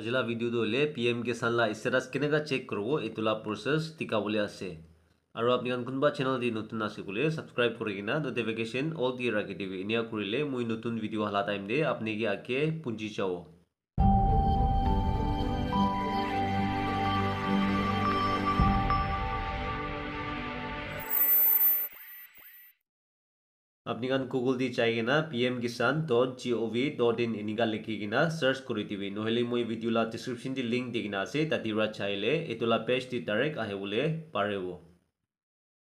আজিলা ভিডিঅ'টো হ'লে P M কে চানলা ষ্টেটাছ কেনেকুৱা চেক কৰিব এইটো লাভ প্ৰচেছ টিকা বুলি আছে আৰু আপুনি কোনোবা চেনেল দি নতুন আছে বুলি ছাবস্ক্ৰাইব কৰি কিনা নটিফিকেশ্যন অল দি ৰাখি দিবি এনেয়া কৰিলে মই নতুন ভিডিঅ' হলা টাইম দিয়ে আপুনি কি আগে পুঞ্জি চাব আপনিখান গুগল দি চাই কিনা P M Kisan dot G O V dot in এনেকা লিখি কিনা সার্চ করে দিবি নহলে মই ভিডিওলা ডিসক্রিপশন দি লিঙ্ক দি কিনা আছে তাতে পৰা চাইলে এইটোলা পেজ দি ডাইরেক্ট আহিবলৈ পাৰিব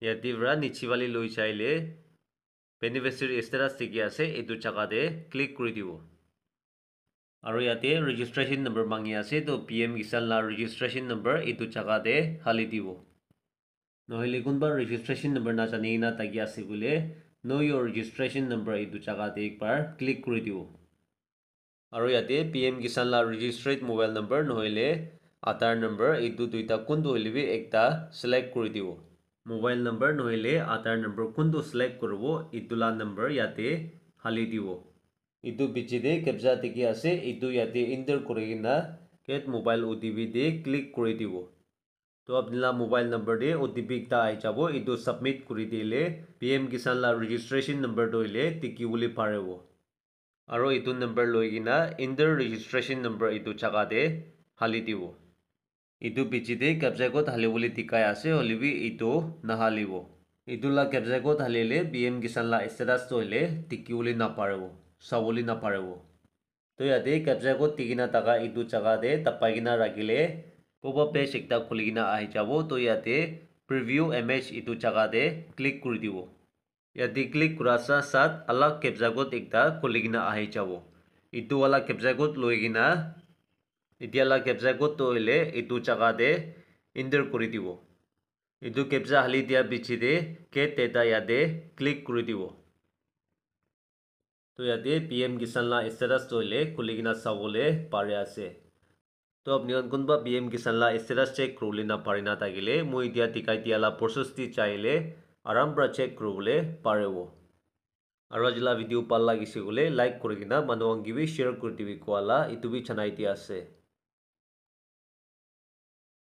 ইয়াতে পৰা নিচিবালি লৈ চাইলে বেনিফিচিয়াৰী ষ্টেটাছ দেখি আছে এইটো জাগাতে ক্লিক কৰি দিব আৰু ইয়াতে ৰেজিষ্ট্ৰেশ্যন নম্বৰ মাগি আছে তো পি এম কিষানলা ৰেজিষ্ট্ৰেশ্যন নম্বৰ এইটো জাগাতে হালি দিব নহ'লে কোনোবা ৰেজিষ্ট্ৰেশ্যন নম্বৰ নাজানি কিনা তাকি আছে বোলে নো ইয়ৰ ৰেজিষ্ট্ৰেশ্যন নম্বৰ এইটো জেগাতে একবাৰ ক্লিক কৰি দিওঁ আৰু ইয়াতে পি এম কিষাণ লাল ৰেজিষ্ট্ৰেড মোবাইল নম্বৰ নহ'লে আধাৰ নম্বৰ এইটো দুইটা কোনটো হ'লে বি এটা চিলেক্ট কৰি দিওঁ মোবাইল নম্বৰ নহ'লে আধাৰ নম্বৰ কোনটো চিলেক্ট কৰিব ইটোলা নম্বৰ ইয়াতে হালি দিব এইটো বিজি দে কেবজা টিকি আছে এইটো ইয়াতে এণ্টাৰ কৰি কিনে কেট মোবাইল অ' টি পি দি ক্লিক কৰি দিব তো আপনার মোবাইল নম্বর দিয়ে ওটিপি একটা আই যাব এই সাবমিট করে দিলে পি এম কিষাণ লা রেজিস্ট্রেশন নম্বর দিলে টিকি বলে পারব আর এই নম্বর লিখে ইন্ডার রেজিস্ট্রেশন নম্বর এই জায়গাতে হালি দিব এই পিচিতে কেবজাইকত হালি বলে টিকাই আছে হলিবি এই নাহালিব এইটোলা কেবজাইকত হালিলে পি এম কিষাণ লা স্টেটাস তৈলে টিকি বলে নাপারব চাবলে নাপারব তো ইয়াতে কেবজাইকত টিকি না থাকা এই জায়গাতে তাপাই কিনা রাখিলে পপআপ পেজ একটা খুলি কিনে আহি যাব তো ইয়াতে প্ৰিভিউ এমেজ এই জায়গাতে ক্লিক কৰি দিব ইয়াতে ক্লিক করার সাথে সাথ আলাগ কেপজাগত একটা খুলে কিনে আহি যাব এই আলাগ কেপজাগত লই কিনা এটি আলাগ কেপজাগত তৈলে এই জায়গাতে এন্টার কৰি দিব এই কেপজা হালি দিয়াৰ পিছতে কে তেতা ইয়াতে ক্লিক কৰি দিব তো ইয়াতে পি এম কিষাণ ষ্টেটাছ তৈলে খুলি কিনা চাবলৈ পাৰে আছে তো আপনি কোনোবা পি এম কিষানলা স্টেটাস চেক করলে না পারি না থাকিলে মই এতিয়া টিকাই দিয়ালা প্রশস্তি চাইলে আৰাম পৰা চেক পারে ও আর আজিলা ভিডিও পাল লাগিছে গ'লে লাইক করে কিনা মানুষ কিবি শেয়ার করে দিবি কোয়ালা এইটো বি আছে